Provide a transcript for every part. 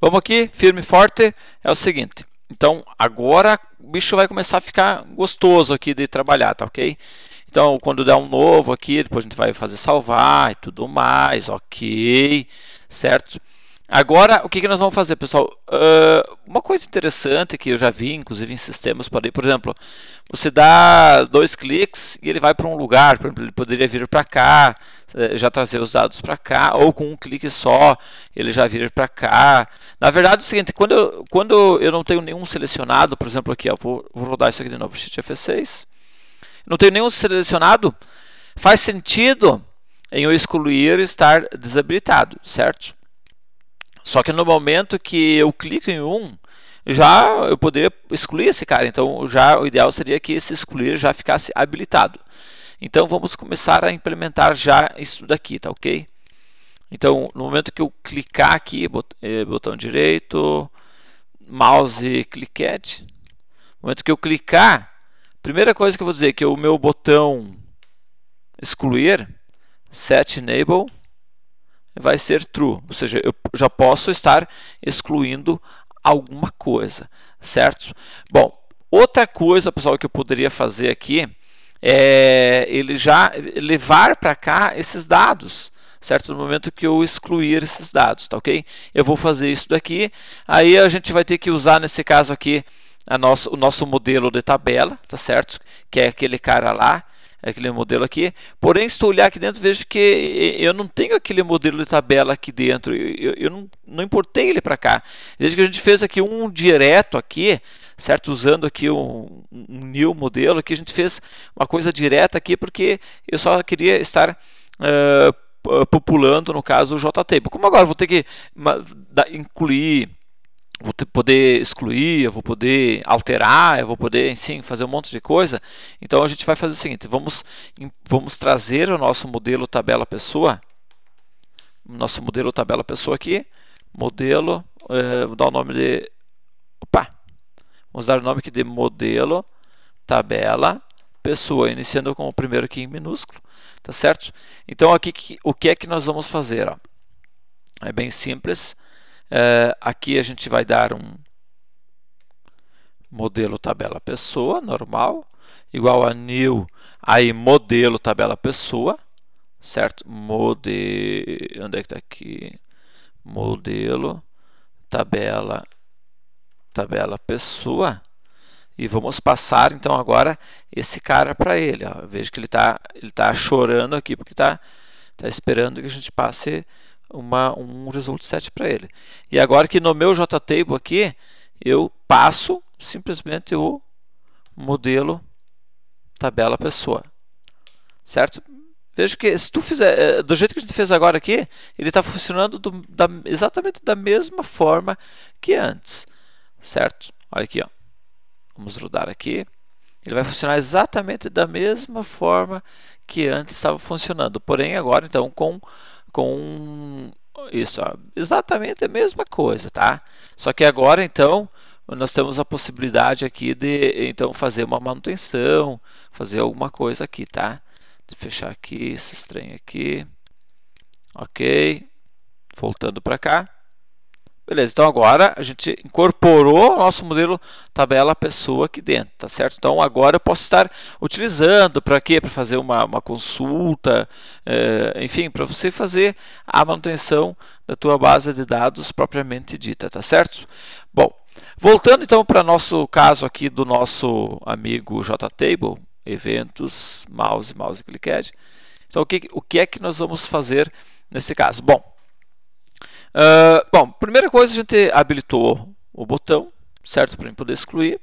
Vamos aqui, firme e forte. É o seguinte. Então, agora o bicho vai começar a ficar gostoso aqui de trabalhar, tá ok? Então, quando der um novo aqui, depois a gente vai fazer salvar e tudo mais, ok? Certo? Agora, o que, que nós vamos fazer, pessoal? Uh, uma coisa interessante que eu já vi, inclusive, em sistemas para por exemplo, você dá dois cliques e ele vai para um lugar, por exemplo, ele poderia vir para cá, eh, já trazer os dados para cá, ou com um clique só, ele já vir para cá. Na verdade, é o seguinte, quando eu, quando eu não tenho nenhum selecionado, por exemplo, aqui, ó, vou, vou rodar isso aqui de novo, Shift F6, não tenho nenhum selecionado, faz sentido em eu excluir estar desabilitado, certo? Só que no momento que eu clico em um, já eu poderia excluir esse cara. Então, já o ideal seria que esse excluir já ficasse habilitado. Então, vamos começar a implementar já isso daqui, tá ok? Então, no momento que eu clicar aqui, eh, botão direito, mouse, cliquete, no momento que eu clicar, primeira coisa que eu vou dizer é que o meu botão excluir, set enable, vai ser true, ou seja, eu já posso estar excluindo alguma coisa, certo? Bom, outra coisa, pessoal, que eu poderia fazer aqui é ele já levar para cá esses dados, certo? No momento que eu excluir esses dados, tá ok? Eu vou fazer isso daqui, aí a gente vai ter que usar nesse caso aqui a nosso, o nosso modelo de tabela, tá certo? Que é aquele cara lá, aquele modelo aqui. Porém, se tu olhar aqui dentro, vejo que eu não tenho aquele modelo de tabela aqui dentro. Eu, eu, eu não, não importei ele para cá. Desde que a gente fez aqui um direto aqui, certo? Usando aqui um, um new modelo, aqui a gente fez uma coisa direta aqui, porque eu só queria estar... Uh, populando, no caso, o JTable. Como agora vou ter que incluir vou ter, poder excluir, eu vou poder alterar, eu vou poder, enfim, fazer um monte de coisa. Então a gente vai fazer o seguinte: vamos, vamos trazer o nosso modelo tabela pessoa, nosso modelo tabela pessoa aqui, modelo, eh, vou dar o nome de, opa, vamos dar o nome aqui de modelo tabela pessoa, iniciando com o primeiro aqui em minúsculo, tá certo? Então aqui o que é que nós vamos fazer? Ó? É bem simples Uh, aqui a gente vai dar um modelo tabela pessoa normal, igual a new, aí modelo tabela pessoa, certo? Modelo, onde é que está aqui? Modelo tabela tabela pessoa e vamos passar então agora esse cara para ele. Ó. Veja que ele está ele tá chorando aqui porque está tá esperando que a gente passe uma, um result set para ele. E agora que no meu JTable aqui, eu passo simplesmente o modelo tabela pessoa. Certo? Veja que se tu fizer eh, do jeito que a gente fez agora aqui, ele está funcionando do, da, exatamente da mesma forma que antes. Certo? Olha aqui, ó. Vamos rodar aqui. Ele vai funcionar exatamente da mesma forma que antes estava funcionando, porém agora então com com isso, exatamente a mesma coisa, tá? Só que agora então nós temos a possibilidade aqui de então fazer uma manutenção, fazer alguma coisa aqui, tá? de fechar aqui esse estranho aqui. OK. Voltando para cá. Beleza, então agora a gente incorporou o nosso modelo tabela pessoa aqui dentro, tá certo? Então agora eu posso estar utilizando para quê? Para fazer uma, uma consulta, eh, enfim, para você fazer a manutenção da tua base de dados propriamente dita, tá certo? Bom, voltando então para nosso caso aqui do nosso amigo JTable, eventos, mouse, mouse, clickhead. Então o que, o que é que nós vamos fazer nesse caso? Bom, Uh, Primeira coisa, a gente habilitou o botão, certo? Para poder excluir.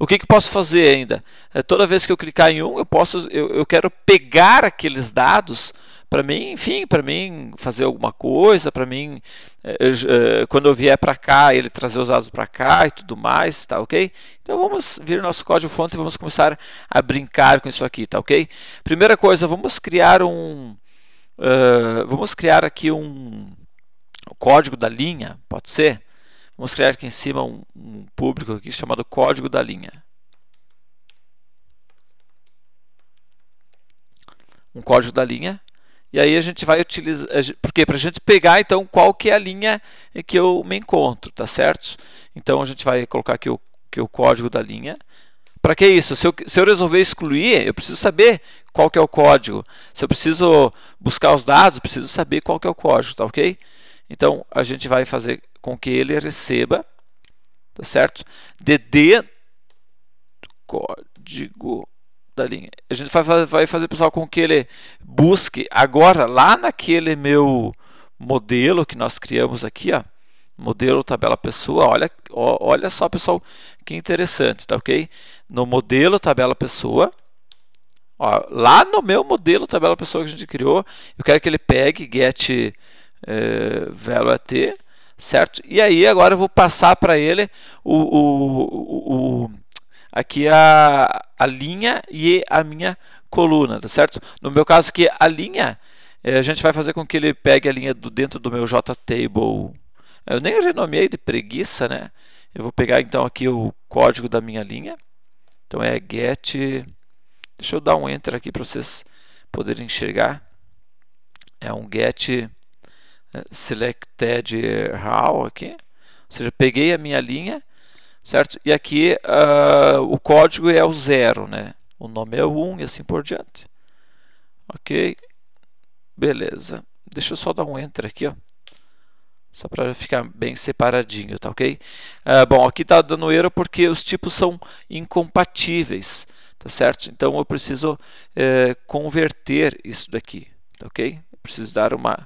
O que, que posso fazer ainda? É, toda vez que eu clicar em um, eu posso, eu, eu quero pegar aqueles dados para mim, enfim, para mim fazer alguma coisa, para mim é, é, é, quando eu vier para cá ele trazer os dados para cá e tudo mais, tá ok? Então vamos vir nosso código-fonte e vamos começar a brincar com isso aqui, tá ok? Primeira coisa, vamos criar um, uh, vamos criar aqui um o código da linha, pode ser? Vamos criar aqui em cima um, um público aqui chamado código da linha. Um código da linha. E aí a gente vai utilizar, porque para a gente pegar então qual que é a linha em que eu me encontro, tá certo? Então a gente vai colocar aqui o, aqui é o código da linha. Para que isso? Se eu, se eu, resolver excluir, eu preciso saber qual que é o código. Se eu preciso buscar os dados, eu preciso saber qual que é o código, tá ok? Então, a gente vai fazer com que ele receba, tá certo? DD código da linha. A gente vai, vai fazer, pessoal, com que ele busque agora lá naquele meu modelo que nós criamos aqui, ó, modelo tabela pessoa. Olha, ó, olha só, pessoal, que interessante, tá OK? No modelo tabela pessoa, ó, lá no meu modelo tabela pessoa que a gente criou, eu quero que ele pegue get é, AT, certo? E aí agora eu vou passar para ele o, o, o, aqui a, a linha e a minha coluna, tá certo? No meu caso aqui, a linha, é, a gente vai fazer com que ele pegue a linha do dentro do meu JTable. Eu nem renomeei de preguiça, né? Eu vou pegar então aqui o código da minha linha. Então é get. Deixa eu dar um enter aqui para vocês poderem enxergar. É um get selected raw aqui, ou seja, peguei a minha linha, certo? E aqui uh, o código é o zero, né? O nome é o 1 um, e assim por diante. Ok, beleza. Deixa eu só dar um enter aqui, ó. Só para ficar bem separadinho, tá ok? Uh, bom, aqui está dando erro porque os tipos são incompatíveis, tá certo? Então eu preciso uh, converter isso daqui, tá ok? Eu preciso dar uma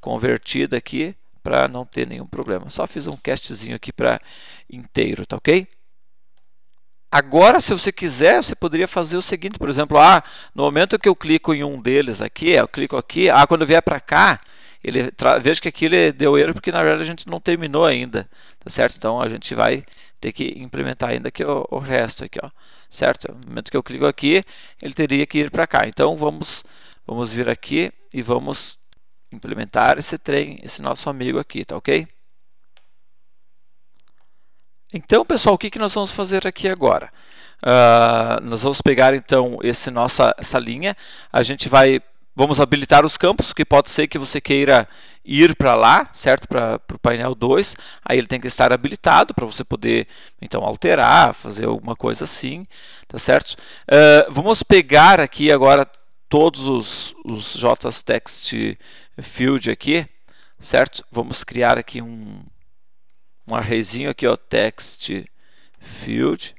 convertida aqui para não ter nenhum problema. Só fiz um castzinho aqui para inteiro, tá ok? Agora, se você quiser, você poderia fazer o seguinte, por exemplo, ah, no momento que eu clico em um deles aqui, é, eu clico aqui, ah, quando vier para cá, ele veja que aqui ele deu erro porque na verdade a gente não terminou ainda, tá certo? Então a gente vai ter que implementar ainda aqui o, o resto aqui, ó, certo? No momento que eu clico aqui, ele teria que ir para cá. Então vamos vamos vir aqui e vamos implementar esse trem, esse nosso amigo aqui, tá ok? Então, pessoal, o que, que nós vamos fazer aqui agora? Uh, nós vamos pegar, então, esse nossa, essa linha, a gente vai vamos habilitar os campos, que pode ser que você queira ir para lá, certo? Para o painel 2, aí ele tem que estar habilitado para você poder, então, alterar, fazer alguma coisa assim, tá certo? Uh, vamos pegar aqui agora todos os, os JText field aqui, certo? Vamos criar aqui um, um arrayzinho aqui, ó, text field,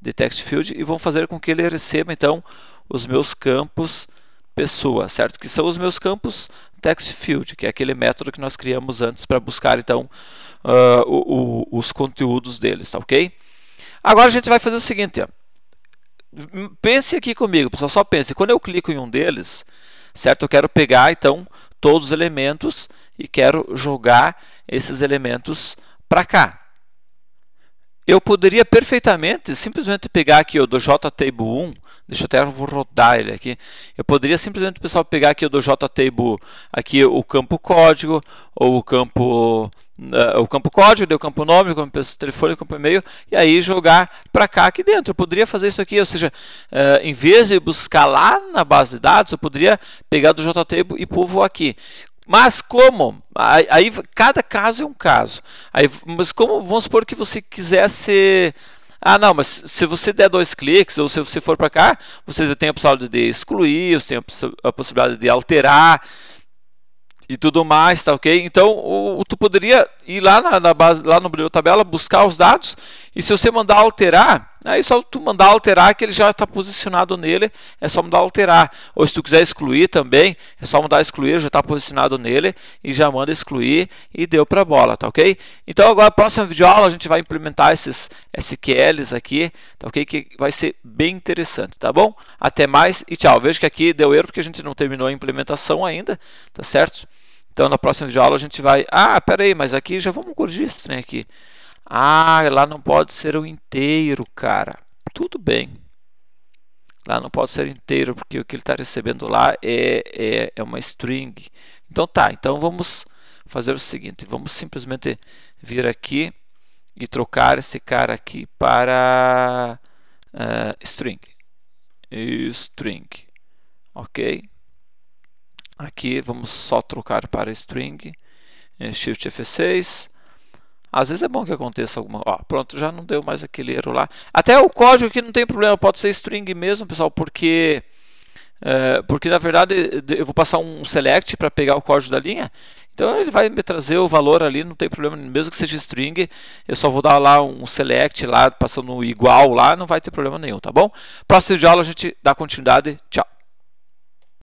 de text field, e vamos fazer com que ele receba, então, os meus campos pessoa, certo? Que são os meus campos text field, que é aquele método que nós criamos antes para buscar, então, uh, o, o, os conteúdos deles, tá ok? Agora a gente vai fazer o seguinte, ó. Hum, pense aqui comigo, pessoal, só pense. Quando eu clico em um deles, certo? Eu quero pegar então todos os elementos e quero jogar esses elementos para cá. Eu poderia perfeitamente simplesmente pegar aqui o do JTable1, deixa eu até vou rodar ele aqui. Eu poderia simplesmente, pessoal, pegar aqui o do JTable aqui o campo código ou o campo ah, o campo código, deu o campo nome, o campo telefone, o campo e-mail, e aí jogar para cá aqui dentro. Eu poderia fazer isso aqui, ou seja, uh, em vez de buscar lá na base de dados, eu poderia pegar do JTable e povoar aqui. Mas como? Aí cada caso é um caso. Aí, mas como vamos supor que você quisesse ah, não, mas se você der dois cliques ou se você for para cá, você tem a possibilidade de excluir, você tem a possibilidade de alterar e tudo mais, tá ok? Então, o, tu poderia ir lá na, na base, lá no brilho tabela, buscar os dados e se você mandar alterar, aí só tu mandar alterar que ele já está posicionado nele, é só mandar alterar. Ou se tu quiser excluir também, é só mandar excluir, já está posicionado nele e já manda excluir e deu para a bola, tá ok? Então agora próxima próxima videoaula a gente vai implementar esses SQLs aqui, tá ok? Que vai ser bem interessante, tá bom? Até mais e tchau. Vejo que aqui deu erro porque a gente não terminou a implementação ainda, tá certo? Então, na próxima aula a gente vai. Ah, peraí, mas aqui já vamos corrigir esse trem aqui. Ah, lá não pode ser o inteiro, cara. Tudo bem. Lá não pode ser inteiro, porque o que ele está recebendo lá é, é, é uma string. Então tá, então vamos fazer o seguinte, vamos simplesmente vir aqui e trocar esse cara aqui para uh, string. String. Ok? Aqui vamos só trocar para string, eh, shift F6. Às vezes é bom que aconteça alguma ó, pronto, já não deu mais aquele erro lá. Até o código aqui não tem problema, pode ser string mesmo, pessoal, porque é, porque na verdade eu vou passar um select para pegar o código da linha, então ele vai me trazer o valor ali, não tem problema, mesmo que seja string, eu só vou dar lá um select lá, passando igual lá, não vai ter problema nenhum, tá bom? Próximo de aula a gente dá continuidade, tchau!